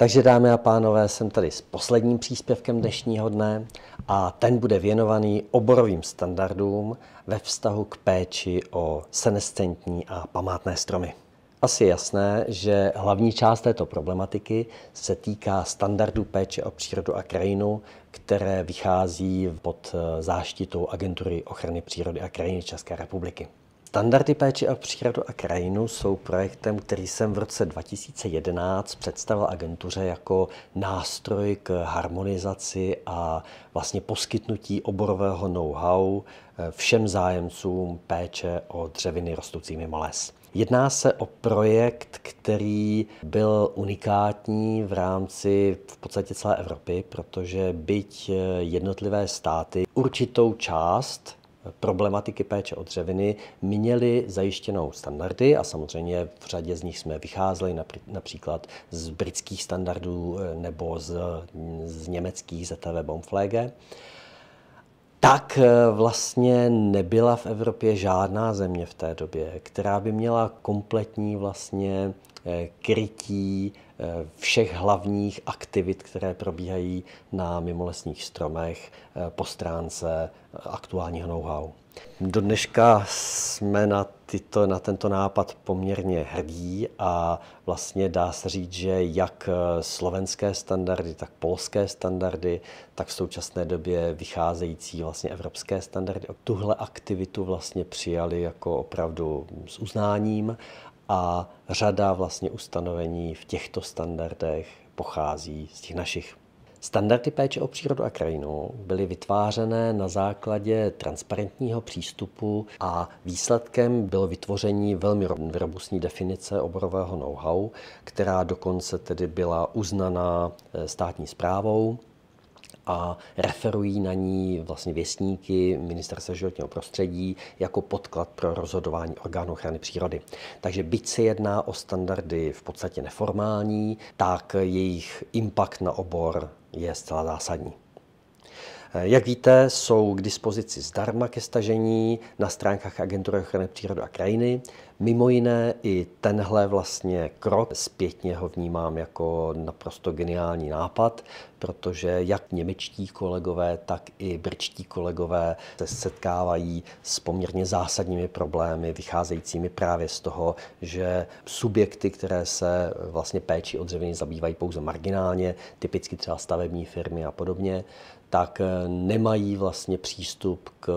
Takže dámy a pánové, jsem tady s posledním příspěvkem dnešního dne a ten bude věnovaný oborovým standardům ve vztahu k péči o senescentní a památné stromy. Asi je jasné, že hlavní část této problematiky se týká standardů péče o přírodu a krajinu, které vychází pod eh, záštitou Agentury ochrany přírody a krajiny České republiky. Standardy péče o přírodu a krajinu jsou projektem, který jsem v roce 2011 představil agentuře jako nástroj k harmonizaci a vlastně poskytnutí oborového know-how eh, všem zájemcům péče o dřeviny rostoucími mimo Jedná se o projekt, který byl unikátní v rámci v podstatě celé Evropy, protože byť eh, jednotlivé státy určitou část problematiky péče o dřeviny měli zajištěnou standardy a samozřejmě v řadě z nich jsme vycházeli například z britských standardů eh, nebo z, z německých ZTV Baumflege tak eh, vlastně nebyla v Evropě žádná země v té době, která by měla kompletní vlastně eh, krytí Eh, všech hlavních aktivit, které probíhají na mimolesních stromech eh, po stránce eh, aktuálního know-how. Do dneška jsme na, tyto, na tento nápad poměrně hrdí a vlastně dá se říct, že jak slovenské standardy, tak polské standardy, tak v současné době vycházející vlastně evropské standardy tuhle aktivitu vlastně přijali jako opravdu s uznáním a řada vlastně ustanovení v těchto standardech pochází z těch našich. Standardy péče o přírodu a krajinu byly vytvářené na základě transparentního přístupu a výsledkem bylo vytvoření velmi robustní definice oborového know-how, která dokonce tedy byla uznaná e, státní zprávou a referují na ní vlastně věstníky ministerstva životního prostředí jako podklad pro rozhodování orgánů ochrany přírody. Takže byť se jedná o standardy v podstatě neformální, tak jejich impact na obor je zcela zásadní. Jak víte, jsou k dispozici zdarma ke stažení na stránkách Agentury ochrany přírody a krajiny. Mimo jiné i tenhle vlastně krok zpětně ho vnímám jako naprosto geniální nápad, protože jak němečtí kolegové, tak i brčtí kolegové se setkávají s poměrně zásadními problémy, vycházejícími právě z toho, že subjekty, které se vlastně péči o dřeviny zabývají pouze marginálně, typicky třeba stavební firmy a podobně, tak nemají vlastně přístup k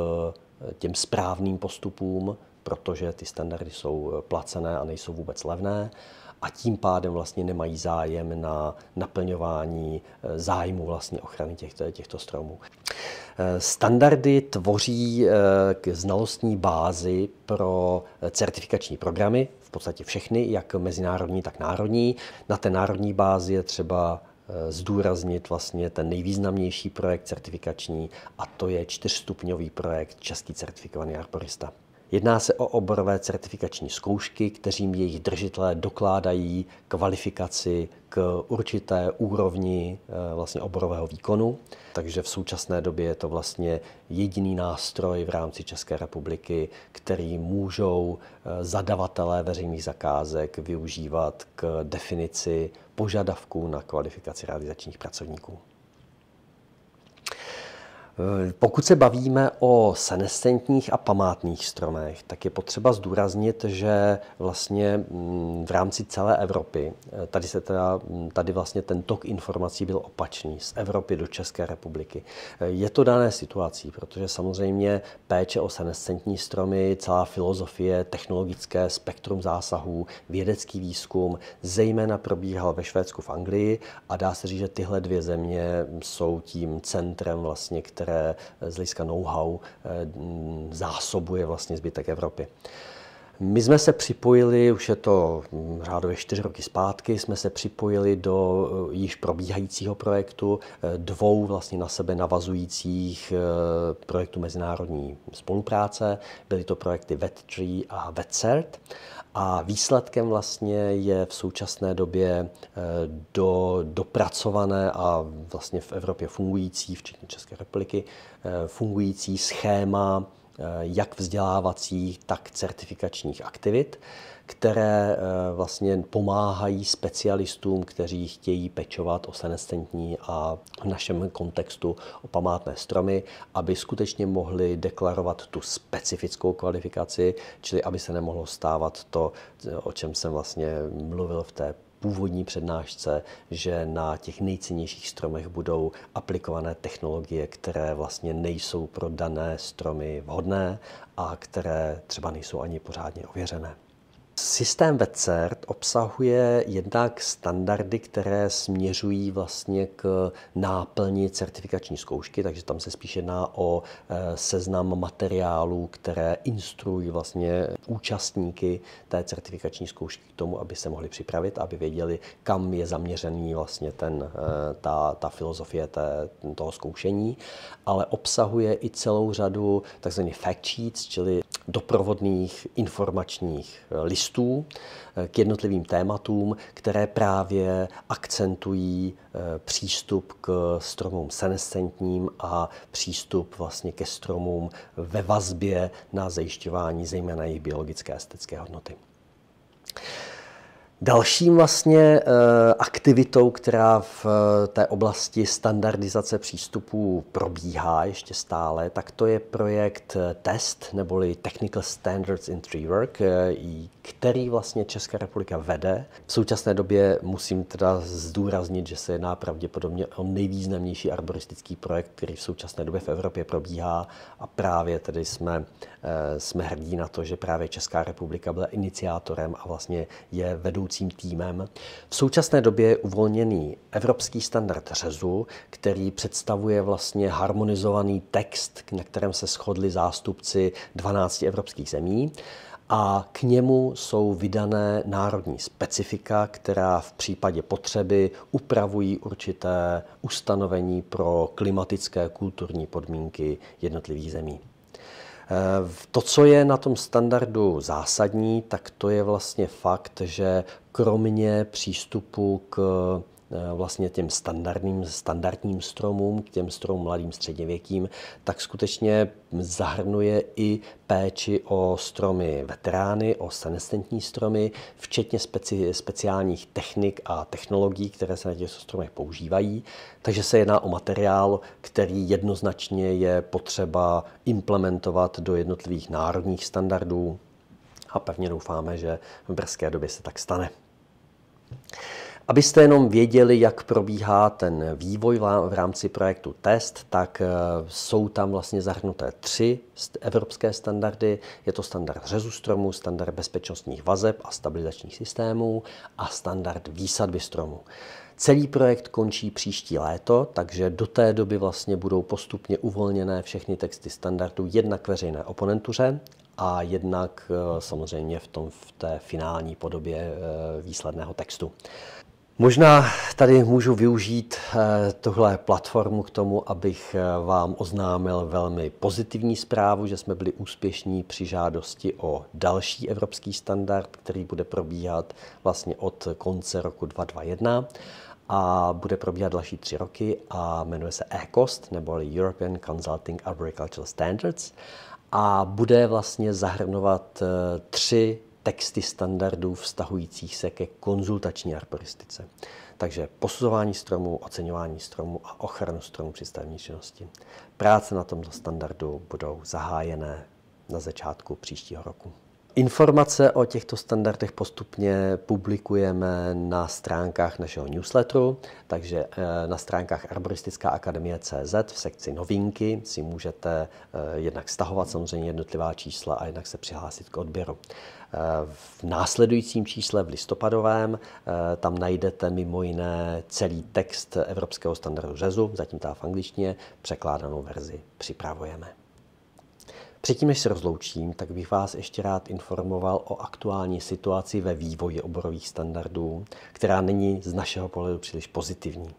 těm správným postupům, protože ty standardy jsou eh, placené a nejsou vůbec levné a tím pádem vlastně nemají zájem na naplňování eh, zájmu vlastně ochrany těchto, eh, těchto stromů. Standardy tvoří znalostní bázi pro certifikační programy, v podstatě všechny, jak mezinárodní, tak národní. Na té národní bázi je třeba zdůraznit vlastně ten nejvýznamnější projekt certifikační a to je čtyřstupňový projekt Český certifikovaný arborista. Jedná se o oborové certifikační zkoušky, kterým jejich držitelé dokládají kvalifikaci k určité úrovni eh, vlastně oborového výkonu. Takže v současné době je to vlastně jediný nástroj v rámci České republiky, který můžou eh, zadavatelé veřejných zakázek využívat k definici požadavků na kvalifikaci realizačních pracovníků. Eh, pokud se bavíme o senescentních a památných stromech, tak je potřeba zdůraznit, že vlastně mm, v rámci celé Evropy, eh, tady, se teda, mm, tady vlastně ten tok informací byl opačný z Evropy do České republiky. Eh, je to dané situací, protože samozřejmě péče o senescentní stromy, celá filozofie, technologické spektrum zásahů, vědecký výzkum, zejména probíhal ve Švédsku v Anglii a dá se říct, že tyhle dvě země jsou tím centrem vlastně, které které eh, z hlediska know-how eh, zásobuje vlastně zbytek Evropy. My jsme se připojili, už je to hm, řádově čtyři roky zpátky, jsme se připojili do eh, již probíhajícího projektu dvou vlastně na sebe navazujících projektů mezinárodní spolupráce. Byly to projekty VET3 a VETCERT. A výsledkem vlastně je v současné době eh, do, dopracované a vlastně v Evropě fungující, včetně České republiky, eh, fungující schéma Eh, jak vzdělávacích, tak certifikačních aktivit, které eh, vlastně pomáhají specialistům, kteří chtějí pečovat o senescentní a v našem kontextu o památné stromy, aby skutečně mohli deklarovat tu specifickou kvalifikaci, čili aby se nemohlo stávat to, o čem jsem vlastně mluvil v té původní přednášce, že na těch nejcennějších stromech budou aplikované technologie, které vlastně nejsou pro dané stromy vhodné a které třeba nejsou ani pořádně ověřené. Systém VECERT obsahuje jednak standardy, které směřují vlastně k náplni certifikační zkoušky, takže tam se spíše jedná o eh, seznam materiálů, které instruují vlastně účastníky té certifikační zkoušky k tomu, aby se mohli připravit, aby věděli, kam je zaměřený vlastně ten, eh, ta, ta filozofie té, toho zkoušení, ale obsahuje i celou řadu takzvaných fact sheets, čili doprovodných informačních eh, listů, textů eh, k jednotlivým tématům, které právě akcentují eh, přístup k stromům senescentním a přístup vlastně ke stromům ve vazbě na zajišťování zejména jejich biologické a estetické hodnoty. Dalším vlastně eh, aktivitou, která v eh, té oblasti standardizace přístupů probíhá ještě stále, tak to je projekt eh, TEST, neboli Technical Standards in Tree Work, který vlastně Česká republika vede. V současné době musím teda zdůraznit, že se jedná pravděpodobně o nejvýznamnější arboristický projekt, který v současné době v Evropě probíhá a právě tedy jsme, jsme hrdí na to, že právě Česká republika byla iniciátorem a vlastně je vedou vedoucím týmem. V současné době je uvolněný evropský standard řezu, který představuje vlastně harmonizovaný text, na kterém se shodli zástupci 12 evropských zemí a k němu jsou vydané národní specifika, která v případě potřeby upravují určité ustanovení pro klimatické kulturní podmínky jednotlivých zemí. Eh, to, co je na tom standardu zásadní, tak to je vlastně fakt, že kromě přístupu k Eh, vlastně těm standardním, standardním stromům, k těm stromům mladým středověkým, tak skutečně zahrnuje i péči o stromy veterány, o senescentní stromy, včetně speci, speciálních technik a technologií, které se na těch stromech používají. Takže se jedná o materiál, který jednoznačně je potřeba implementovat do jednotlivých národních standardů a pevně doufáme, že v brzké době se tak stane. Abyste jenom věděli, jak probíhá ten vývoj v rámci projektu TEST, tak eh, jsou tam vlastně zahrnuté tři evropské standardy. Je to standard řezu stromů, standard bezpečnostních vazeb a stabilizačních systémů a standard výsadby stromů. Celý projekt končí příští léto, takže do té doby vlastně budou postupně uvolněné všechny texty standardů jednak veřejné oponentuře a jednak eh, samozřejmě v, tom, v té finální podobě eh, výsledného textu. Možná tady můžu využít eh, tohle platformu k tomu, abych eh, vám oznámil velmi pozitivní zprávu, že jsme byli úspěšní při žádosti o další evropský standard, který bude probíhat vlastně od konce roku 2021 a bude probíhat další tři roky a jmenuje se ECOST, neboli European Consulting Agricultural Standards a bude vlastně zahrnovat eh, tři texty standardů vztahujících se ke konzultační arboristice. Takže posuzování stromů, oceňování stromů a ochranu stromů při stavební činnosti. Práce na tomto standardu budou zahájené na začátku příštího roku. Informace o těchto standardech postupně publikujeme na stránkách našeho newsletteru, takže eh, na stránkách Arboristická akademie CZ v sekci novinky si můžete eh, jednak stahovat samozřejmě jednotlivá čísla a jednak se přihlásit k odběru. Eh, v následujícím čísle v listopadovém tam najdete mimo jiné celý text Evropského standardu řezu, zatím ta v angličtině, překládanou verzi připravujeme. Předtím, než se rozloučím, tak bych vás ještě rád informoval o aktuální situaci ve vývoji oborových standardů, která není z našeho pohledu příliš pozitivní.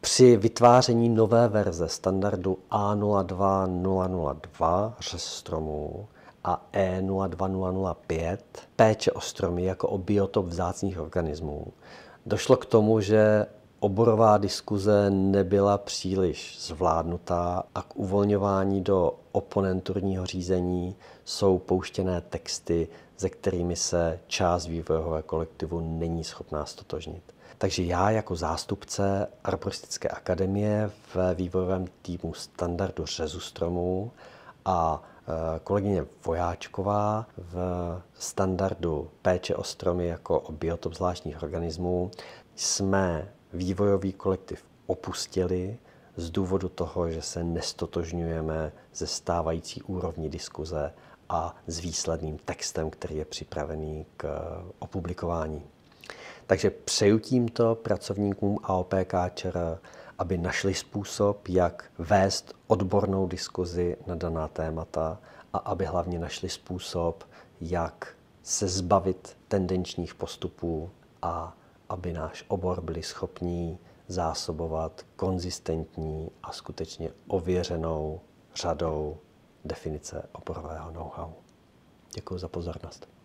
Při vytváření nové verze standardu A02002 řez stromů a E02005 e péče o stromy jako o biotop vzácných organismů došlo k tomu, že oborová diskuze nebyla příliš zvládnutá a k uvolňování do oponenturního řízení jsou pouštěné texty, ze kterými se část vývojového kolektivu není schopná stotožnit. Takže já jako zástupce Arboristické akademie v vývojovém týmu standardu řezu stromů a e, kolegyně Vojáčková v standardu péče o stromy jako o biotop zvláštních organismů jsme vývojový kolektiv opustili z důvodu toho, že se nestotožňujeme ze stávající úrovní diskuze a s výsledným textem, který je připravený k eh, opublikování. Takže přeju tímto pracovníkům AOPK ČR, aby našli způsob, jak vést odbornou diskuzi na daná témata a aby hlavně našli způsob, jak se zbavit tendenčních postupů a aby náš obor byli schopní zásobovat konzistentní a skutečně ověřenou řadou definice oborového know-how. Děkuji za pozornost.